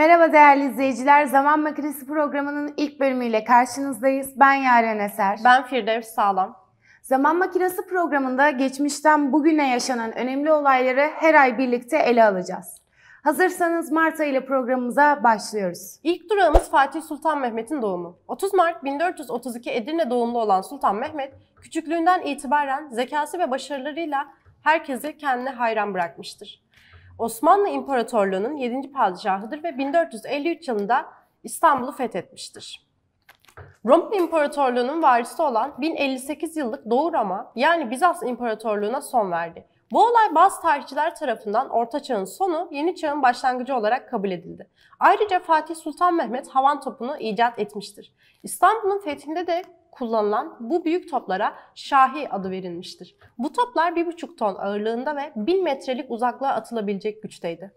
Merhaba değerli izleyiciler. Zaman Makinesi programının ilk bölümüyle karşınızdayız. Ben Yaren Eser. Ben Firdevs Sağlam. Zaman Makinesi programında geçmişten bugüne yaşanan önemli olayları her ay birlikte ele alacağız. Hazırsanız Mart ayı ile programımıza başlıyoruz. İlk durağımız Fatih Sultan Mehmet'in doğumu. 30 Mart 1432 Edirne doğumlu olan Sultan Mehmet, küçüklüğünden itibaren zekası ve başarılarıyla herkesi kendine hayran bırakmıştır. Osmanlı İmparatorluğu'nun 7. padişahıdır ve 1453 yılında İstanbul'u fethetmiştir. Roma İmparatorluğu'nun varisi olan 1058 yıllık Doğu Roma yani Bizans İmparatorluğu'na son verdi. Bu olay bazı tarihçiler tarafından Orta Çağ'ın sonu, Yeni Çağ'ın başlangıcı olarak kabul edildi. Ayrıca Fatih Sultan Mehmet havan topunu icat etmiştir. İstanbul'un fethinde de kullanılan bu büyük toplara şahi adı verilmiştir. Bu toplar 1,5 ton ağırlığında ve 1000 metrelik uzaklığa atılabilecek güçteydi.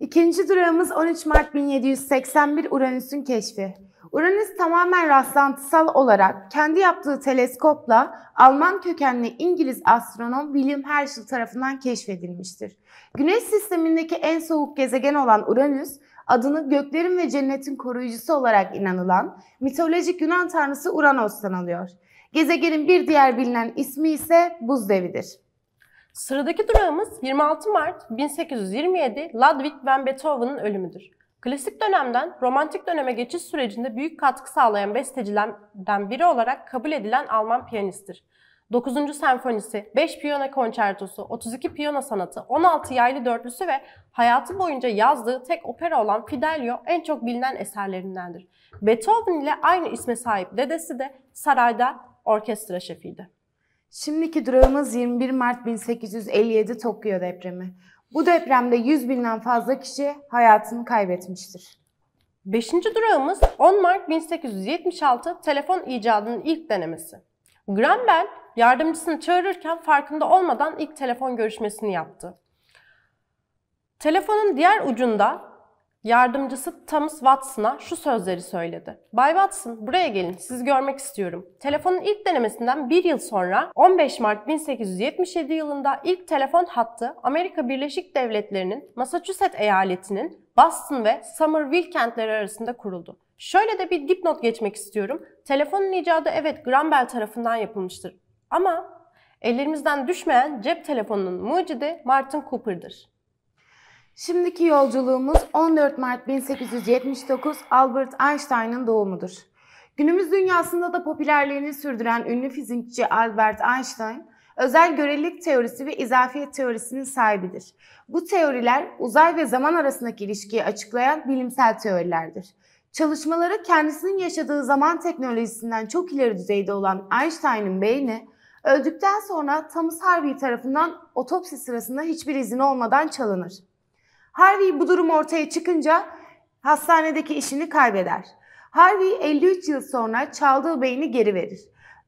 İkinci durağımız 13 Mart 1781 Uranüs'ün keşfi. Uranüs tamamen rastlantısal olarak kendi yaptığı teleskopla Alman kökenli İngiliz astronom William Herschel tarafından keşfedilmiştir. Güneş sistemindeki en soğuk gezegen olan Uranüs, adını göklerin ve cennetin koruyucusu olarak inanılan mitolojik Yunan tanrısı Uranos'tan alıyor. Gezegenin bir diğer bilinen ismi ise buz devidir. Sıradaki durağımız 26 Mart 1827 Ludwig van Beethoven'ın ölümüdür. Klasik dönemden romantik döneme geçiş sürecinde büyük katkı sağlayan bestecilerden biri olarak kabul edilen Alman piyanisttir. 9. senfonisi, 5 piyano konçertosu, 32 piyano sanatı, 16 yaylı dörtlüsü ve hayatı boyunca yazdığı tek opera olan Fidelio en çok bilinen eserlerindendir. Beethoven ile aynı isme sahip dedesi de sarayda orkestra şefiydi. Şimdiki durağımız 21 Mart 1857 Tokyo depremi. Bu depremde 100 binden fazla kişi hayatını kaybetmiştir. Beşinci durağımız 10 Mart 1876 telefon icadının ilk denemesi. Graham yardımcısını çağırırken farkında olmadan ilk telefon görüşmesini yaptı. Telefonun diğer ucunda yardımcısı Thomas Watson'a şu sözleri söyledi. Bay Watson buraya gelin sizi görmek istiyorum. Telefonun ilk denemesinden bir yıl sonra 15 Mart 1877 yılında ilk telefon hattı Amerika Birleşik Devletleri'nin Massachusetts eyaletinin Boston ve Somerville kentleri arasında kuruldu. Şöyle de bir dipnot geçmek istiyorum. Telefonun icadı evet Grambel tarafından yapılmıştır. Ama ellerimizden düşmeyen cep telefonunun mucidi Martin Cooper'dır. Şimdiki yolculuğumuz 14 Mart 1879 Albert Einstein'ın doğumudur. Günümüz dünyasında da popülerliğini sürdüren ünlü fizikçi Albert Einstein, özel görelilik teorisi ve izafiyet teorisinin sahibidir. Bu teoriler uzay ve zaman arasındaki ilişkiyi açıklayan bilimsel teorilerdir. Çalışmaları kendisinin yaşadığı zaman teknolojisinden çok ileri düzeyde olan Einstein'ın beyni Öldükten sonra Thomas Harvey tarafından otopsi sırasında hiçbir izin olmadan çalınır. Harvey bu durum ortaya çıkınca hastanedeki işini kaybeder. Harvey 53 yıl sonra çaldığı beyni geri verir.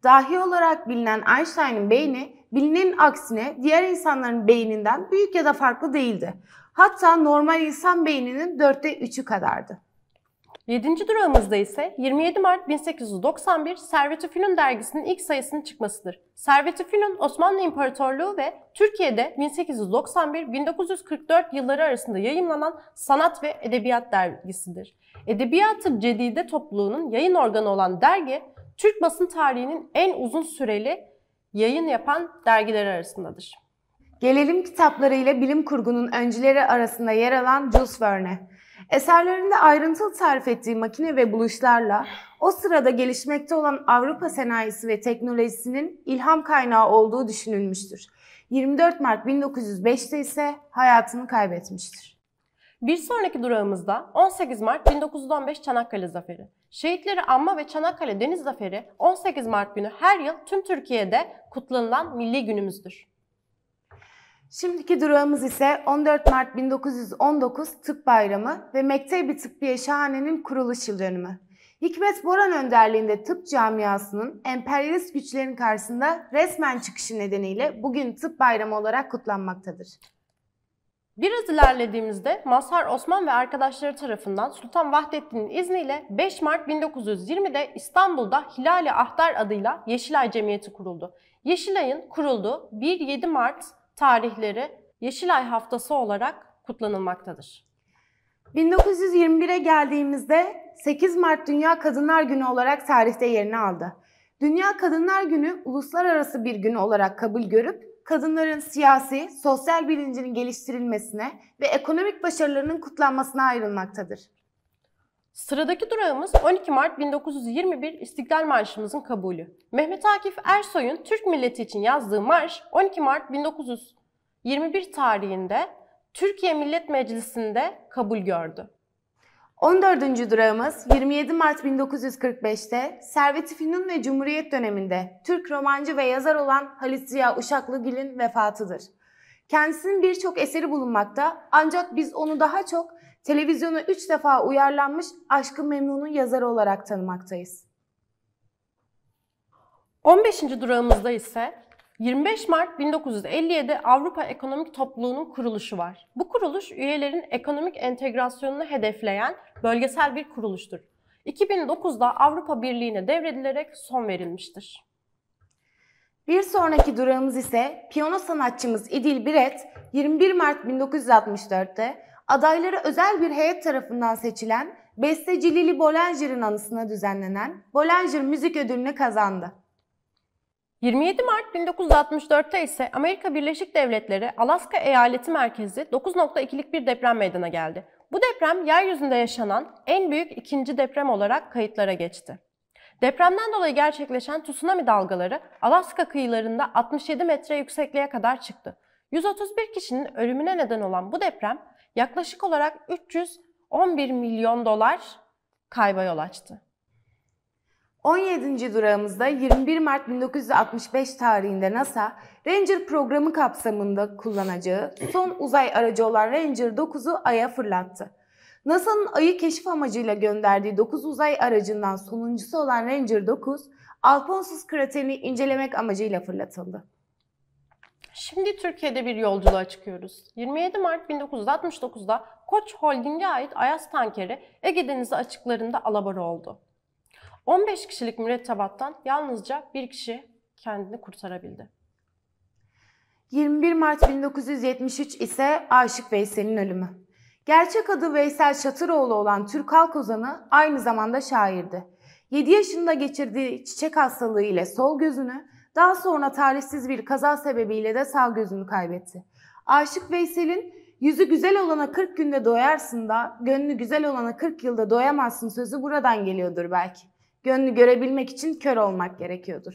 Dahi olarak bilinen Einstein'ın beyni bilinenin aksine diğer insanların beyninden büyük ya da farklı değildi. Hatta normal insan beyninin dörtte üçü kadardı. 7. durağımızda ise 27 Mart 1891 Servet-i Fünun dergisinin ilk sayısının çıkmasıdır. Servet-i Fünun Osmanlı İmparatorluğu ve Türkiye'de 1891-1944 yılları arasında yayımlanan sanat ve edebiyat dergisidir. Edebiyatı ı Cedide topluluğunun yayın organı olan dergi, Türk basın tarihinin en uzun süreli yayın yapan dergileri arasındadır. Gelelim kitaplarıyla bilim kurgunun öncüleri arasında yer alan Jules Verne. Eserlerinde ayrıntılı tarif ettiği makine ve buluşlarla o sırada gelişmekte olan Avrupa sanayisi ve teknolojisinin ilham kaynağı olduğu düşünülmüştür. 24 Mart 1905'te ise hayatını kaybetmiştir. Bir sonraki durağımızda 18 Mart 1915 Çanakkale Zaferi. Şehitleri anma ve Çanakkale Deniz Zaferi 18 Mart günü her yıl tüm Türkiye'de kutlanılan milli günümüzdür. Şimdiki durağımız ise 14 Mart 1919 Tıp Bayramı ve Mektebi Tıbbiye Şahane'nin kuruluş yıl dönümü. Hikmet Boran önderliğinde tıp camiasının emperyalist güçlerin karşısında resmen çıkışı nedeniyle bugün tıp bayramı olarak kutlanmaktadır. Biraz ilerlediğimizde Mazhar Osman ve arkadaşları tarafından Sultan Vahdettin'in izniyle 5 Mart 1920'de İstanbul'da Hilali Ahtar adıyla Yeşilay Cemiyeti kuruldu. Yeşilay'ın kurulduğu 1-7 Mart tarihleri Yeşilay Haftası olarak kutlanılmaktadır. 1921'e geldiğimizde 8 Mart Dünya Kadınlar Günü olarak tarihte yerini aldı. Dünya Kadınlar Günü uluslararası bir gün olarak kabul görüp kadınların siyasi, sosyal bilincinin geliştirilmesine ve ekonomik başarılarının kutlanmasına ayrılmaktadır. Sıradaki durağımız 12 Mart 1921 İstiklal Marşımızın kabulü. Mehmet Akif Ersoy'un Türk milleti için yazdığı marş 12 Mart 1921 tarihinde Türkiye Millet Meclisi'nde kabul gördü. 14. durağımız 27 Mart 1945'te servet Fünun ve Cumhuriyet döneminde Türk romancı ve yazar olan Halit Ziya Uşaklıgil'in vefatıdır. Kendisinin birçok eseri bulunmakta ancak biz onu daha çok televizyona 3 defa uyarlanmış Aşkı Memnun'un yazarı olarak tanımaktayız. 15. durağımızda ise 25 Mart 1957 Avrupa Ekonomik Topluluğu'nun kuruluşu var. Bu kuruluş üyelerin ekonomik entegrasyonunu hedefleyen bölgesel bir kuruluştur. 2009'da Avrupa Birliği'ne devredilerek son verilmiştir. Bir sonraki durağımız ise piyano sanatçımız İdil Biret 21 Mart 1964'te adayları özel bir heyet tarafından seçilen besteci Lili Bolanger'in anısına düzenlenen Bolanger Müzik Ödülünü kazandı. 27 Mart 1964'te ise Amerika Birleşik Devletleri Alaska eyaleti merkezi 9.2'lik bir deprem meydana geldi. Bu deprem yeryüzünde yaşanan en büyük ikinci deprem olarak kayıtlara geçti. Depremden dolayı gerçekleşen tsunami dalgaları Alaska kıyılarında 67 metre yüksekliğe kadar çıktı. 131 kişinin ölümüne neden olan bu deprem yaklaşık olarak 311 milyon dolar kayba yol açtı. 17. durağımızda 21 Mart 1965 tarihinde NASA, Ranger programı kapsamında kullanacağı son uzay aracı olan Ranger 9'u Ay'a fırlattı. NASA'nın Ay'ı keşif amacıyla gönderdiği 9 uzay aracından sonuncusu olan Ranger 9, Alphonsus kraterini incelemek amacıyla fırlatıldı. Şimdi Türkiye'de bir yolculuğa çıkıyoruz. 27 Mart 1969'da Koç Holding'e ait Ayas tankeri Ege Denizi açıklarında alabora oldu. 15 kişilik mürettebattan yalnızca bir kişi kendini kurtarabildi. 21 Mart 1973 ise Aşık Veysel'in ölümü. Gerçek adı Veysel Şatıroğlu olan Türk halk ozanı aynı zamanda şairdi. 7 yaşında geçirdiği çiçek hastalığı ile sol gözünü, daha sonra tarihsiz bir kaza sebebiyle de sağ gözünü kaybetti. Aşık Veysel'in yüzü güzel olana 40 günde doyarsın da gönlü güzel olana 40 yılda doyamazsın sözü buradan geliyordur belki. Gönlü görebilmek için kör olmak gerekiyordur.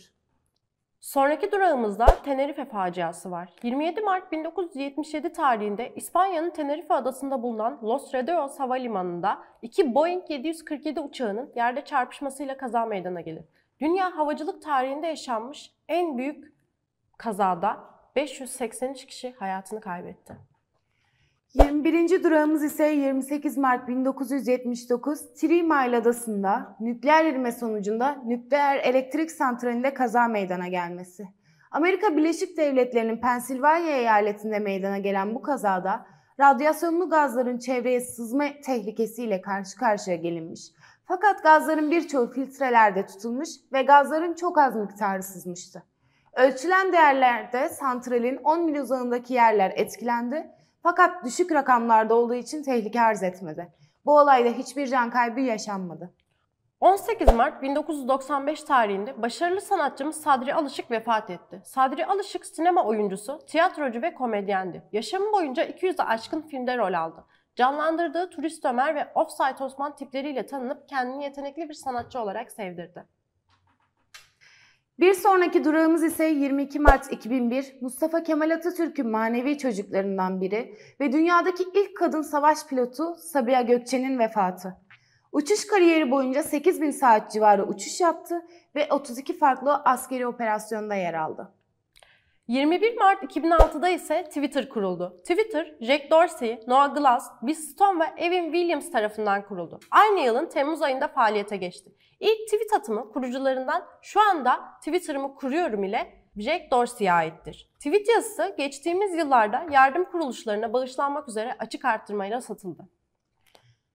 Sonraki durağımızda Tenerife faciası var. 27 Mart 1977 tarihinde İspanya'nın Tenerife adasında bulunan Los Redeos Havalimanı'nda iki Boeing 747 uçağının yerde çarpışmasıyla kaza meydana gelir. Dünya havacılık tarihinde yaşanmış en büyük kazada 583 kişi hayatını kaybetti. 21. durağımız ise 28 Mart 1979 Three Adası'nda nükleer erime sonucunda nükleer elektrik santralinde kaza meydana gelmesi. Amerika Birleşik Devletleri'nin Pensilvanya eyaletinde meydana gelen bu kazada radyasyonlu gazların çevreye sızma tehlikesiyle karşı karşıya gelinmiş fakat gazların birçoğu filtrelerde tutulmuş ve gazların çok az miktarı sızmıştı. Ölçülen değerlerde santralin 10 mil uzağındaki yerler etkilendi fakat düşük rakamlarda olduğu için tehlike arz etmedi. Bu olayda hiçbir can kaybı yaşanmadı. 18 Mart 1995 tarihinde başarılı sanatçımız Sadri Alışık vefat etti. Sadri Alışık sinema oyuncusu, tiyatrocu ve komedyendi. Yaşamı boyunca 200'e aşkın filmde rol aldı. Canlandırdığı turist Ömer ve Offside Osman tipleriyle tanınıp kendini yetenekli bir sanatçı olarak sevdirdi. Bir sonraki durağımız ise 22 Mart 2001 Mustafa Kemal Atatürk'ün manevi çocuklarından biri ve dünyadaki ilk kadın savaş pilotu Sabiha Gökçen'in vefatı. Uçuş kariyeri boyunca 8000 saat civarı uçuş yaptı ve 32 farklı askeri operasyonda yer aldı. 21 Mart 2006'da ise Twitter kuruldu. Twitter, Jack Dorsey, Noah Glass, Biz Stone ve Evan Williams tarafından kuruldu. Aynı yılın Temmuz ayında faaliyete geçti. İlk tweet atımı kurucularından şu anda Twitter'ımı kuruyorum ile Jack Dorsey'e aittir. Tweet yazısı geçtiğimiz yıllarda yardım kuruluşlarına bağışlanmak üzere açık arttırmayla satıldı.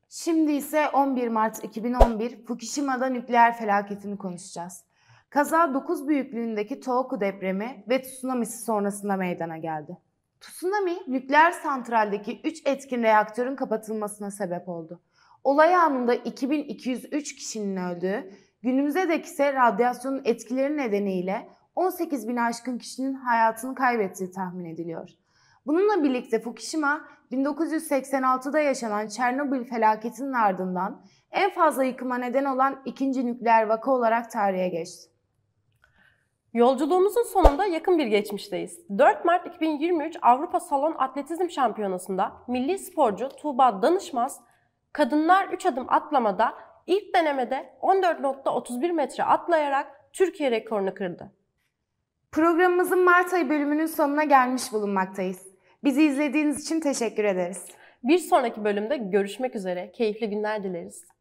Şimdi ise 11 Mart 2011 Fukushima'da nükleer felaketini konuşacağız. Kaza 9 büyüklüğündeki Tohoku depremi ve tsunamisi sonrasında meydana geldi. Tsunami, nükleer santraldeki 3 etkin reaktörün kapatılmasına sebep oldu. Olay anında 2203 kişinin öldüğü, günümüze dek ise radyasyonun etkileri nedeniyle 18 bin aşkın kişinin hayatını kaybettiği tahmin ediliyor. Bununla birlikte Fukushima, 1986'da yaşanan Çernobil felaketinin ardından en fazla yıkıma neden olan ikinci nükleer vaka olarak tarihe geçti. Yolculuğumuzun sonunda yakın bir geçmişteyiz. 4 Mart 2023 Avrupa Salon Atletizm Şampiyonası'nda milli sporcu Tuğba Danışmaz, kadınlar 3 adım atlamada ilk denemede 14.31 metre atlayarak Türkiye rekorunu kırdı. Programımızın Mart ayı bölümünün sonuna gelmiş bulunmaktayız. Bizi izlediğiniz için teşekkür ederiz. Bir sonraki bölümde görüşmek üzere. Keyifli günler dileriz.